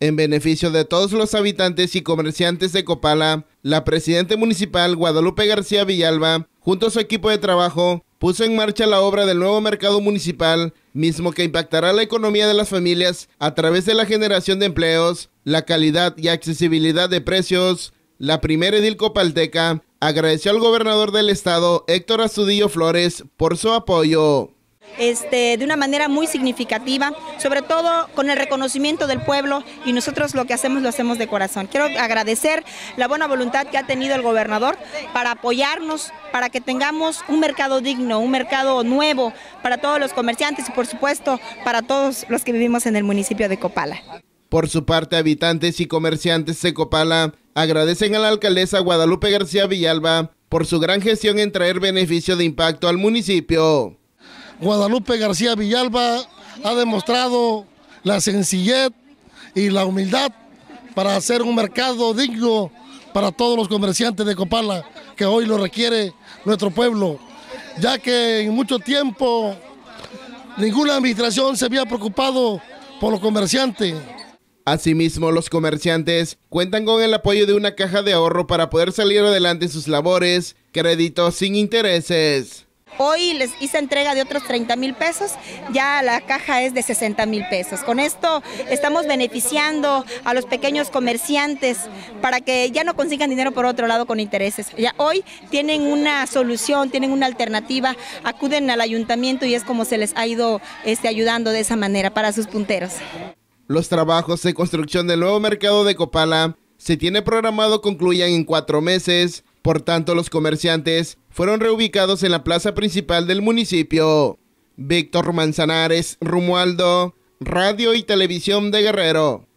En beneficio de todos los habitantes y comerciantes de Copala, la presidenta municipal Guadalupe García Villalba, junto a su equipo de trabajo, puso en marcha la obra del nuevo mercado municipal, mismo que impactará la economía de las familias a través de la generación de empleos, la calidad y accesibilidad de precios. La primera edil copalteca agradeció al gobernador del estado, Héctor Azudillo Flores, por su apoyo. Este, de una manera muy significativa, sobre todo con el reconocimiento del pueblo y nosotros lo que hacemos lo hacemos de corazón. Quiero agradecer la buena voluntad que ha tenido el gobernador para apoyarnos, para que tengamos un mercado digno, un mercado nuevo para todos los comerciantes y por supuesto para todos los que vivimos en el municipio de Copala. Por su parte, habitantes y comerciantes de Copala agradecen a la alcaldesa Guadalupe García Villalba por su gran gestión en traer beneficio de impacto al municipio. Guadalupe García Villalba ha demostrado la sencillez y la humildad para hacer un mercado digno para todos los comerciantes de Copala que hoy lo requiere nuestro pueblo, ya que en mucho tiempo ninguna administración se había preocupado por los comerciantes. Asimismo, los comerciantes cuentan con el apoyo de una caja de ahorro para poder salir adelante en sus labores, créditos sin intereses. Hoy les hice entrega de otros 30 mil pesos, ya la caja es de 60 mil pesos. Con esto estamos beneficiando a los pequeños comerciantes para que ya no consigan dinero por otro lado con intereses. Ya hoy tienen una solución, tienen una alternativa, acuden al ayuntamiento y es como se les ha ido este, ayudando de esa manera para sus punteros. Los trabajos de construcción del nuevo mercado de Copala se tiene programado concluyan en cuatro meses por tanto, los comerciantes fueron reubicados en la plaza principal del municipio. Víctor Manzanares, Rumualdo, Radio y Televisión de Guerrero.